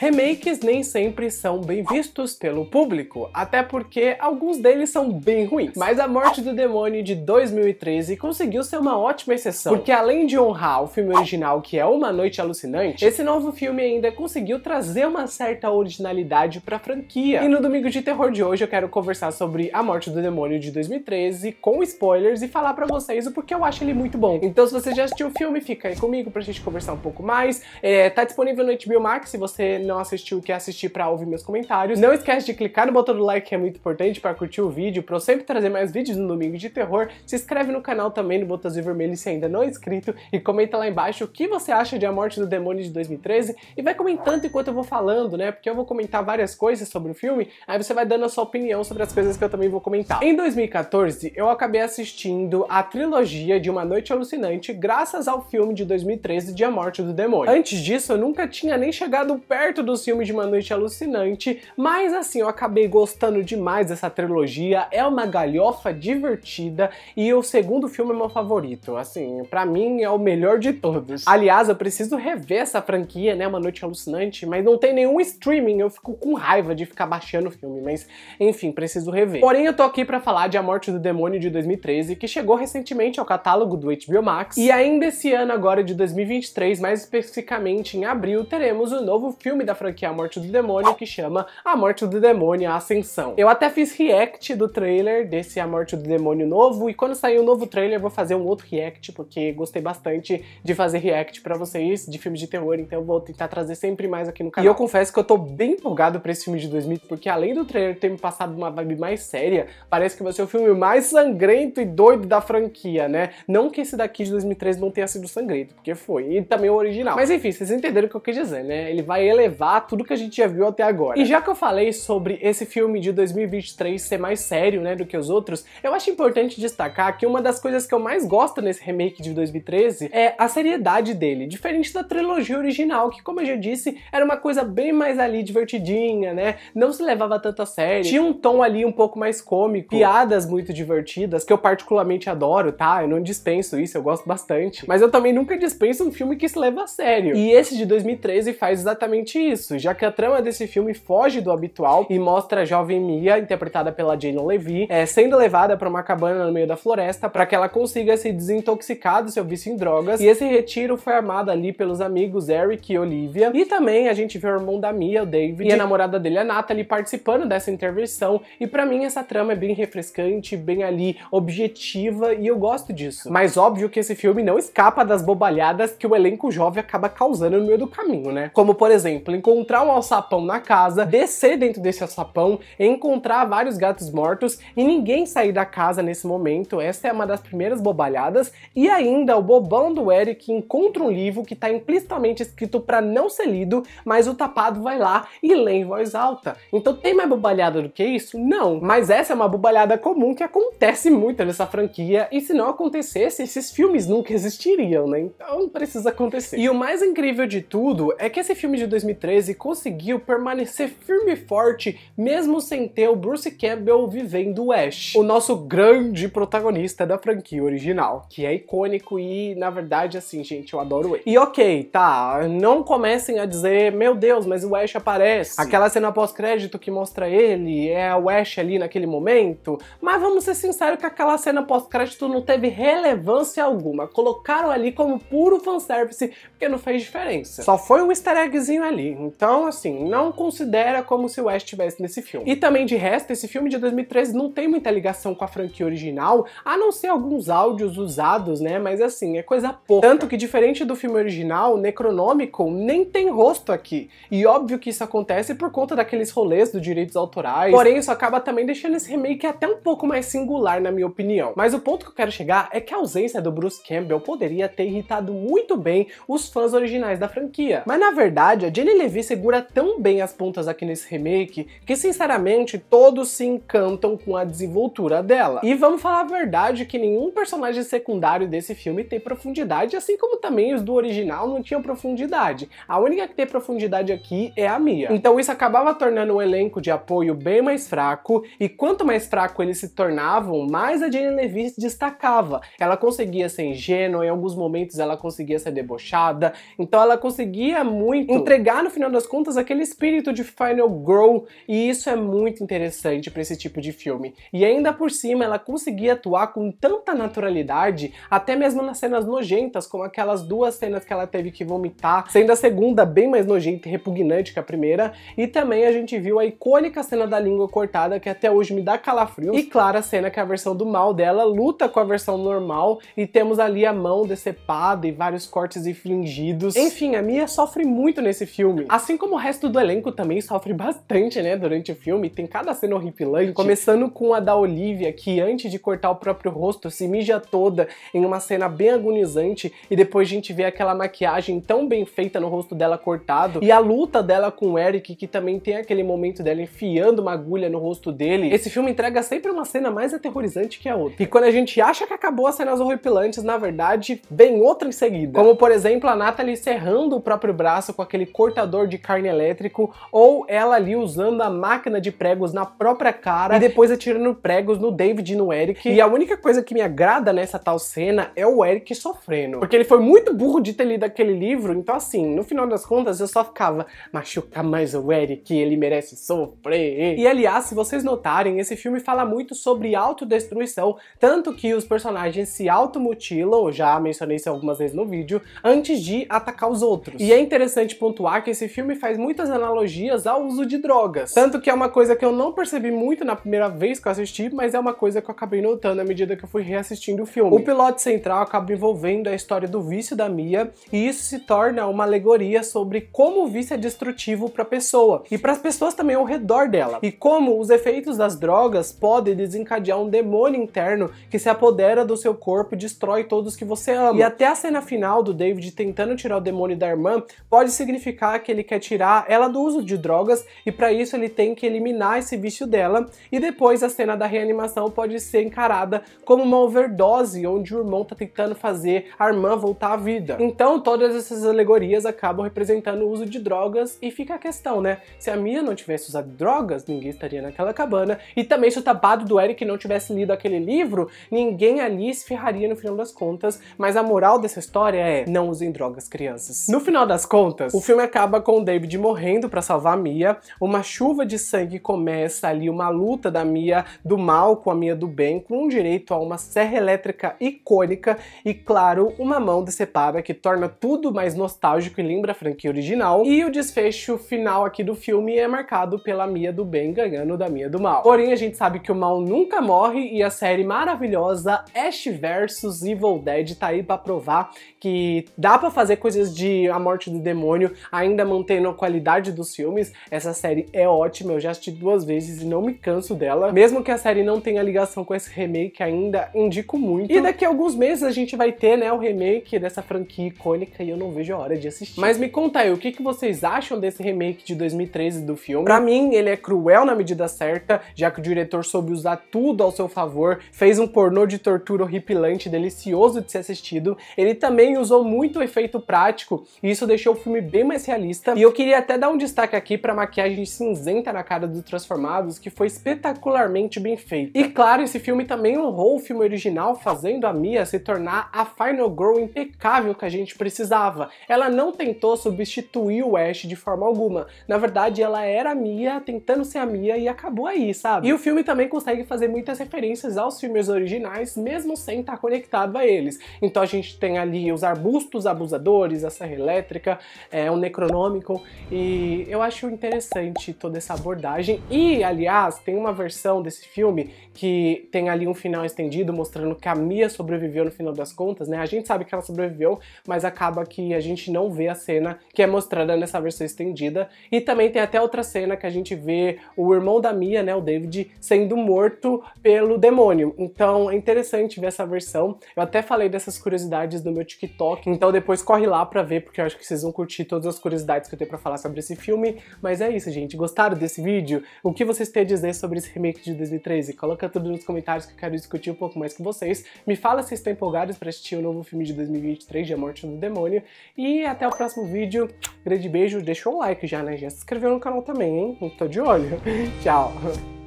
Remakes nem sempre são bem vistos pelo público, até porque alguns deles são bem ruins. Mas A Morte do Demônio de 2013 conseguiu ser uma ótima exceção, porque além de honrar o filme original que é Uma Noite Alucinante, esse novo filme ainda conseguiu trazer uma certa originalidade pra franquia. E no Domingo de Terror de hoje eu quero conversar sobre A Morte do Demônio de 2013 com spoilers e falar pra vocês o porquê eu acho ele muito bom. Então se você já assistiu o filme, fica aí comigo pra gente conversar um pouco mais. É, tá disponível no HBO Max se você não assistiu, quer assistir para ouvir meus comentários. Não esquece de clicar no botão do like, que é muito importante para curtir o vídeo, para eu sempre trazer mais vídeos no Domingo de Terror. Se inscreve no canal também, no botãozinho vermelho, se ainda não é inscrito, e comenta lá embaixo o que você acha de A Morte do Demônio de 2013, e vai comentando enquanto eu vou falando, né, porque eu vou comentar várias coisas sobre o filme, aí você vai dando a sua opinião sobre as coisas que eu também vou comentar. Em 2014, eu acabei assistindo a trilogia de Uma Noite Alucinante, graças ao filme de 2013 de A Morte do Demônio. Antes disso, eu nunca tinha nem chegado perto dos filmes de Uma Noite Alucinante, mas assim, eu acabei gostando demais dessa trilogia, é uma galhofa divertida e o segundo filme é meu favorito, assim, para mim é o melhor de todos. Aliás, eu preciso rever essa franquia, né, Uma Noite Alucinante, mas não tem nenhum streaming, eu fico com raiva de ficar baixando o filme, mas enfim, preciso rever. Porém, eu tô aqui para falar de A Morte do Demônio de 2013, que chegou recentemente ao catálogo do HBO Max, e ainda esse ano agora de 2023, mais especificamente em abril, teremos o novo filme da franquia A Morte do Demônio, que chama A Morte do Demônio, a Ascensão. Eu até fiz react do trailer desse A Morte do Demônio novo, e quando sair o um novo trailer vou fazer um outro react, porque gostei bastante de fazer react pra vocês de filmes de terror, então vou tentar trazer sempre mais aqui no canal. E eu confesso que eu tô bem empolgado pra esse filme de 2000, porque além do trailer ter me passado uma vibe mais séria, parece que vai ser o filme mais sangrento e doido da franquia, né? Não que esse daqui de 2013 não tenha sido sangrento, porque foi, e também o original. Mas enfim, vocês entenderam o que eu quis dizer, né? Ele vai elevar levar tudo que a gente já viu até agora. E já que eu falei sobre esse filme de 2023 ser mais sério, né, do que os outros, eu acho importante destacar que uma das coisas que eu mais gosto nesse remake de 2013 é a seriedade dele, diferente da trilogia original, que como eu já disse, era uma coisa bem mais ali divertidinha, né? Não se levava tanto a sério. Tinha um tom ali um pouco mais cômico, piadas muito divertidas, que eu particularmente adoro, tá? Eu não dispenso isso, eu gosto bastante. Mas eu também nunca dispenso um filme que se leva a sério. E esse de 2013 faz exatamente isso, já que a trama desse filme foge do habitual e mostra a jovem Mia, interpretada pela Jane Levy, é, sendo levada para uma cabana no meio da floresta para que ela consiga se desintoxicar do seu vício em drogas. E esse retiro foi armado ali pelos amigos Eric e Olivia. E também a gente vê o irmão da Mia, o David, e a namorada dele, a Natalie, participando dessa intervenção. E para mim essa trama é bem refrescante, bem ali objetiva e eu gosto disso. Mas óbvio que esse filme não escapa das bobalhadas que o elenco jovem acaba causando no meio do caminho, né? Como por exemplo, encontrar um alçapão na casa, descer dentro desse alçapão, encontrar vários gatos mortos e ninguém sair da casa nesse momento. Essa é uma das primeiras bobalhadas. E ainda o bobão do Eric encontra um livro que está implicitamente escrito para não ser lido, mas o tapado vai lá e lê em voz alta. Então tem mais bobalhada do que isso? Não. Mas essa é uma bobalhada comum que acontece muito nessa franquia e se não acontecesse, esses filmes nunca existiriam, né? Então precisa acontecer. E o mais incrível de tudo é que esse filme de 2013 2013 conseguiu permanecer firme e forte mesmo sem ter o Bruce Campbell vivendo o Ash, o nosso grande protagonista da franquia original, que é icônico e, na verdade, assim, gente, eu adoro ele. E ok, tá, não comecem a dizer, meu Deus, mas o Ash aparece. Aquela cena pós-crédito que mostra ele, é o Ash ali naquele momento, mas vamos ser sinceros que aquela cena pós-crédito não teve relevância alguma. Colocaram ali como puro fanservice, porque não fez diferença. Só foi um easter eggzinho ali, então, assim, não considera como se o Ash estivesse nesse filme. E também de resto, esse filme de 2013 não tem muita ligação com a franquia original, a não ser alguns áudios usados, né? Mas assim, é coisa pouca. Tanto que diferente do filme original, Necronômico nem tem rosto aqui. E óbvio que isso acontece por conta daqueles rolês dos direitos autorais. Porém, isso acaba também deixando esse remake até um pouco mais singular, na minha opinião. Mas o ponto que eu quero chegar é que a ausência do Bruce Campbell poderia ter irritado muito bem os fãs originais da franquia. Mas na verdade, a Jenny Levi segura tão bem as pontas aqui nesse remake que, sinceramente, todos se encantam com a desenvoltura dela. E vamos falar a verdade que nenhum personagem secundário desse filme tem profundidade, assim como também os do original não tinham profundidade. A única que tem profundidade aqui é a Mia. Então isso acabava tornando o elenco de apoio bem mais fraco, e quanto mais fraco eles se tornavam, mais a Jane Levy se destacava. Ela conseguia ser ingênua, em alguns momentos ela conseguia ser debochada, então ela conseguia muito entregar no final das contas aquele espírito de Final Girl e isso é muito interessante para esse tipo de filme. E ainda por cima ela conseguia atuar com tanta naturalidade, até mesmo nas cenas nojentas, como aquelas duas cenas que ela teve que vomitar, sendo a segunda bem mais nojenta e repugnante que a primeira, e também a gente viu a icônica cena da língua cortada que até hoje me dá calafrios, e clara a cena que a versão do mal dela luta com a versão normal e temos ali a mão decepada e vários cortes infligidos. Enfim, a Mia sofre muito nesse filme filme. Assim como o resto do elenco também sofre bastante, né, durante o filme. Tem cada cena horripilante. Começando com a da Olivia, que antes de cortar o próprio rosto, se mija toda em uma cena bem agonizante. E depois a gente vê aquela maquiagem tão bem feita no rosto dela cortado. E a luta dela com o Eric, que também tem aquele momento dela enfiando uma agulha no rosto dele. Esse filme entrega sempre uma cena mais aterrorizante que a outra. E quando a gente acha que acabou as cenas horripilantes, na verdade, vem outra em seguida. Como, por exemplo, a Natalie serrando o próprio braço com aquele cortador de carne elétrico ou ela ali usando a máquina de pregos na própria cara e depois atirando pregos no David e no Eric. E a única coisa que me agrada nessa tal cena é o Eric sofrendo. Porque ele foi muito burro de ter lido aquele livro, então assim, no final das contas eu só ficava machuca mais o Eric, ele merece sofrer. E aliás, se vocês notarem, esse filme fala muito sobre autodestruição, tanto que os personagens se automutilam, já mencionei isso algumas vezes no vídeo, antes de atacar os outros. E é interessante pontuar que esse filme faz muitas analogias ao uso de drogas. Tanto que é uma coisa que eu não percebi muito na primeira vez que eu assisti, mas é uma coisa que eu acabei notando à medida que eu fui reassistindo o filme. O piloto central acaba envolvendo a história do vício da Mia, e isso se torna uma alegoria sobre como o vício é destrutivo para a pessoa e para as pessoas também ao redor dela, e como os efeitos das drogas podem desencadear um demônio interno que se apodera do seu corpo e destrói todos que você ama. E até a cena final do David tentando tirar o demônio da irmã pode significar que que ele quer tirar ela do uso de drogas e para isso ele tem que eliminar esse vício dela e depois a cena da reanimação pode ser encarada como uma overdose onde o irmão tá tentando fazer a irmã voltar à vida. Então todas essas alegorias acabam representando o uso de drogas e fica a questão, né? Se a Mia não tivesse usado drogas, ninguém estaria naquela cabana e também se o tabado do Eric não tivesse lido aquele livro, ninguém ali se ferraria no final das contas, mas a moral dessa história é não usem drogas, crianças. No final das contas, o filme acaba acaba com o David morrendo para salvar a Mia, uma chuva de sangue começa ali, uma luta da Mia do mal com a Mia do bem, com direito a uma serra elétrica icônica e, claro, uma mão decepada que torna tudo mais nostálgico e lembra a franquia original. E o desfecho final aqui do filme é marcado pela Mia do bem ganhando da Mia do mal. Porém, a gente sabe que o mal nunca morre e a série maravilhosa Ash vs Evil Dead tá aí pra provar que dá pra fazer coisas de A Morte do Demônio ainda ainda mantendo a qualidade dos filmes. Essa série é ótima, eu já assisti duas vezes e não me canso dela. Mesmo que a série não tenha ligação com esse remake, ainda indico muito. E daqui a alguns meses a gente vai ter, né, o remake dessa franquia icônica e eu não vejo a hora de assistir. Mas me conta aí, o que, que vocês acham desse remake de 2013 do filme? Pra mim, ele é cruel na medida certa, já que o diretor soube usar tudo ao seu favor, fez um pornô de tortura horripilante, delicioso de ser assistido. Ele também usou muito efeito prático e isso deixou o filme bem mais realista e eu queria até dar um destaque aqui pra maquiagem cinzenta na cara do Transformados, que foi espetacularmente bem feita. E claro, esse filme também honrou o filme original, fazendo a Mia se tornar a Final Girl impecável que a gente precisava. Ela não tentou substituir o Ash de forma alguma. Na verdade, ela era a Mia tentando ser a Mia e acabou aí, sabe? E o filme também consegue fazer muitas referências aos filmes originais, mesmo sem estar conectado a eles. Então a gente tem ali os arbustos abusadores, a serra elétrica, é, o necronômico econômico e eu acho interessante toda essa abordagem. E, aliás, tem uma versão desse filme que tem ali um final estendido mostrando que a Mia sobreviveu no final das contas, né? A gente sabe que ela sobreviveu, mas acaba que a gente não vê a cena que é mostrada nessa versão estendida. E também tem até outra cena que a gente vê o irmão da Mia, né, o David, sendo morto pelo demônio. Então é interessante ver essa versão. Eu até falei dessas curiosidades no meu TikTok, então depois corre lá pra ver, porque eu acho que vocês vão curtir todas as curiosidades curiosidades que eu tenho para falar sobre esse filme. Mas é isso, gente. Gostaram desse vídeo? O que vocês têm a dizer sobre esse remake de 2013? Coloca tudo nos comentários que eu quero discutir um pouco mais com vocês. Me fala se estão empolgados para assistir o novo filme de 2023 de A Morte do Demônio. E até o próximo vídeo. Grande beijo. Deixa um like já, né? Já se inscreveu no canal também, hein? Tô de olho. Tchau.